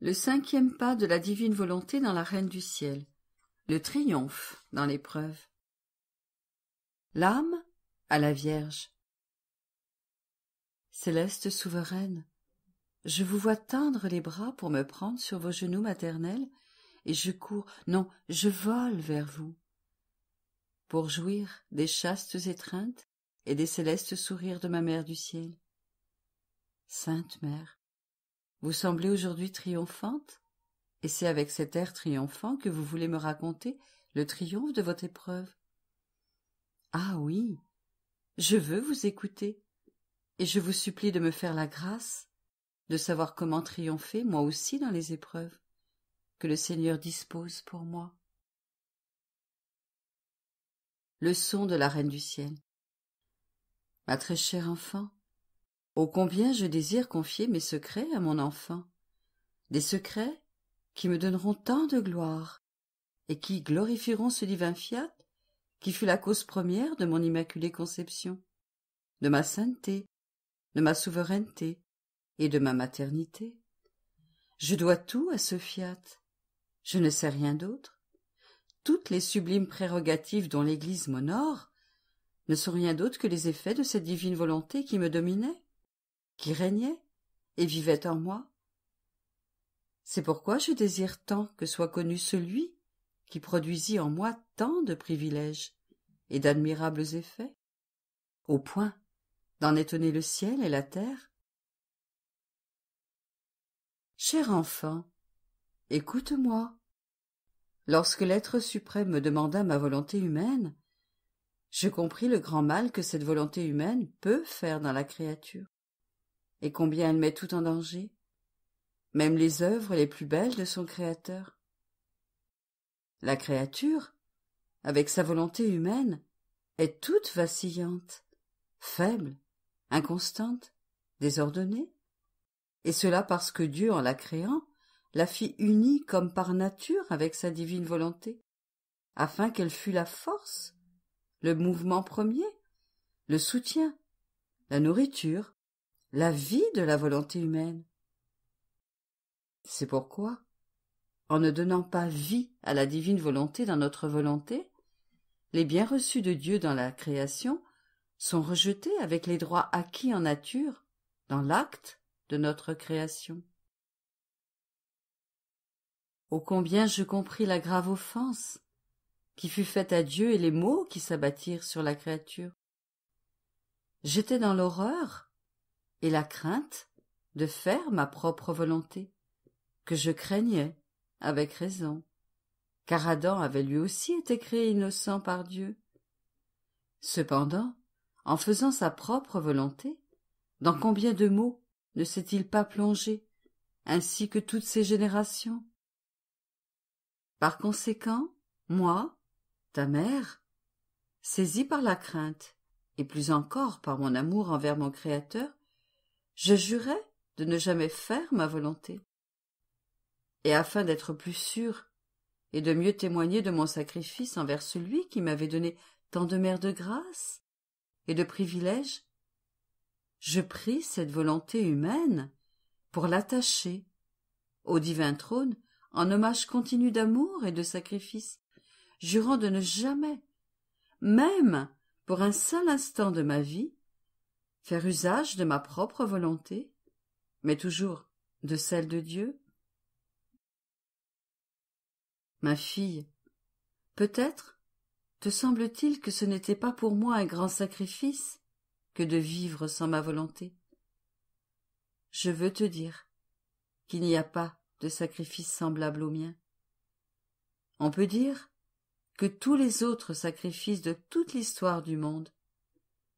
le cinquième pas de la divine volonté dans la reine du ciel, le triomphe dans l'épreuve. L'âme à la Vierge. Céleste souveraine, je vous vois tendre les bras pour me prendre sur vos genoux maternels, et je cours, non, je vole vers vous. Pour jouir des chastes étreintes et des célestes sourires de ma mère du ciel. Sainte Mère, vous semblez aujourd'hui triomphante, et c'est avec cet air triomphant que vous voulez me raconter le triomphe de votre épreuve. Ah oui, je veux vous écouter, et je vous supplie de me faire la grâce de savoir comment triompher moi aussi dans les épreuves que le Seigneur dispose pour moi. Le son de la Reine du Ciel. Ma très chère enfant, combien je désire confier mes secrets à mon enfant, des secrets qui me donneront tant de gloire, et qui glorifieront ce divin fiat qui fut la cause première de mon immaculée conception, de ma sainteté, de ma souveraineté et de ma maternité. Je dois tout à ce fiat, je ne sais rien d'autre. Toutes les sublimes prérogatives dont l'Église m'honore ne sont rien d'autre que les effets de cette divine volonté qui me dominait qui régnait et vivait en moi. C'est pourquoi je désire tant que soit connu celui qui produisit en moi tant de privilèges et d'admirables effets, au point d'en étonner le ciel et la terre. Cher enfant, écoute-moi. Lorsque l'être suprême me demanda ma volonté humaine, je compris le grand mal que cette volonté humaine peut faire dans la créature et combien elle met tout en danger, même les œuvres les plus belles de son Créateur. La créature, avec sa volonté humaine, est toute vacillante, faible, inconstante, désordonnée, et cela parce que Dieu, en la créant, la fit unie comme par nature avec sa divine volonté, afin qu'elle fût la force, le mouvement premier, le soutien, la nourriture, la vie de la volonté humaine. C'est pourquoi, en ne donnant pas vie à la divine volonté dans notre volonté, les biens reçus de Dieu dans la création sont rejetés avec les droits acquis en nature dans l'acte de notre création. Ô combien je compris la grave offense qui fut faite à Dieu et les maux qui s'abattirent sur la créature. J'étais dans l'horreur et la crainte de faire ma propre volonté, que je craignais, avec raison, car Adam avait lui aussi été créé innocent par Dieu. Cependant, en faisant sa propre volonté, dans combien de maux ne s'est-il pas plongé, ainsi que toutes ces générations Par conséquent, moi, ta mère, saisie par la crainte, et plus encore par mon amour envers mon Créateur, je jurais de ne jamais faire ma volonté. Et afin d'être plus sûr et de mieux témoigner de mon sacrifice envers celui qui m'avait donné tant de mères de grâce et de privilèges, je pris cette volonté humaine pour l'attacher au divin trône en hommage continu d'amour et de sacrifice, jurant de ne jamais, même pour un seul instant de ma vie, faire usage de ma propre volonté, mais toujours de celle de Dieu Ma fille, peut-être te semble-t-il que ce n'était pas pour moi un grand sacrifice que de vivre sans ma volonté. Je veux te dire qu'il n'y a pas de sacrifice semblable au mien. On peut dire que tous les autres sacrifices de toute l'histoire du monde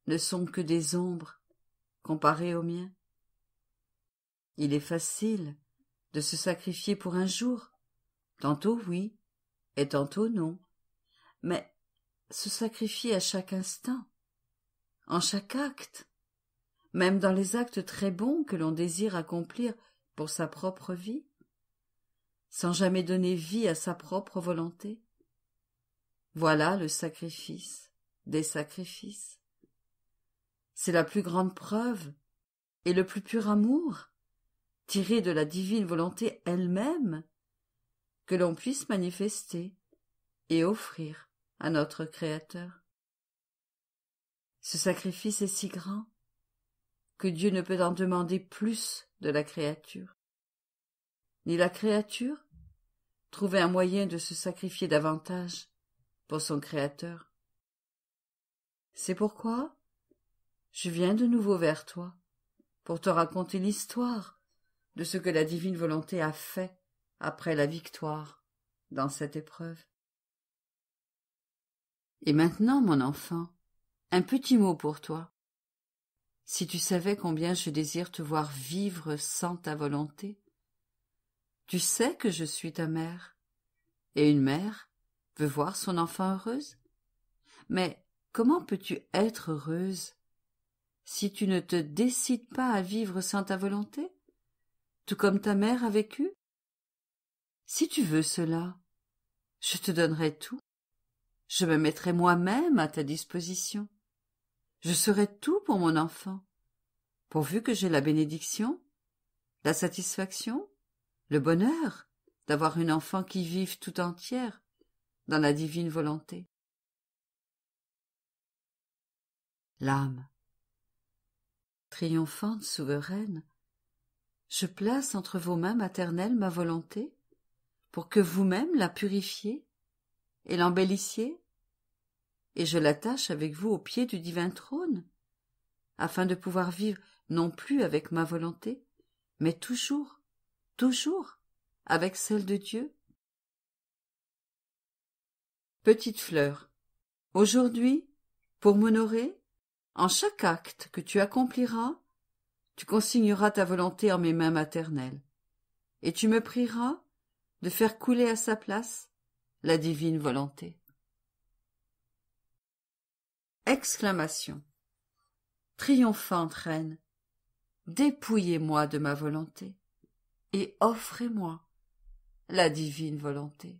ne sont que des ombres comparé au mien. Il est facile de se sacrifier pour un jour, tantôt oui, et tantôt non, mais se sacrifier à chaque instant, en chaque acte, même dans les actes très bons que l'on désire accomplir pour sa propre vie, sans jamais donner vie à sa propre volonté. Voilà le sacrifice des sacrifices c'est la plus grande preuve et le plus pur amour, tiré de la divine volonté elle-même, que l'on puisse manifester et offrir à notre Créateur. Ce sacrifice est si grand que Dieu ne peut en demander plus de la créature. Ni la créature trouver un moyen de se sacrifier davantage pour son Créateur. C'est pourquoi je viens de nouveau vers toi pour te raconter l'histoire de ce que la divine volonté a fait après la victoire dans cette épreuve. Et maintenant, mon enfant, un petit mot pour toi. Si tu savais combien je désire te voir vivre sans ta volonté, tu sais que je suis ta mère, et une mère veut voir son enfant heureuse. Mais comment peux-tu être heureuse si tu ne te décides pas à vivre sans ta volonté, tout comme ta mère a vécu Si tu veux cela, je te donnerai tout. Je me mettrai moi-même à ta disposition. Je serai tout pour mon enfant, pourvu que j'ai la bénédiction, la satisfaction, le bonheur d'avoir une enfant qui vive tout entière dans la divine volonté. L'âme, triomphante souveraine, je place entre vos mains maternelles ma volonté, pour que vous-même la purifiez et l'embellissiez, et je l'attache avec vous au pied du divin trône, afin de pouvoir vivre non plus avec ma volonté, mais toujours, toujours avec celle de Dieu. Petite fleur, aujourd'hui, pour m'honorer, en chaque acte que tu accompliras, tu consigneras ta volonté en mes mains maternelles, et tu me prieras de faire couler à sa place la divine volonté. Exclamation. Triomphante reine, dépouillez-moi de ma volonté et offrez-moi la divine volonté.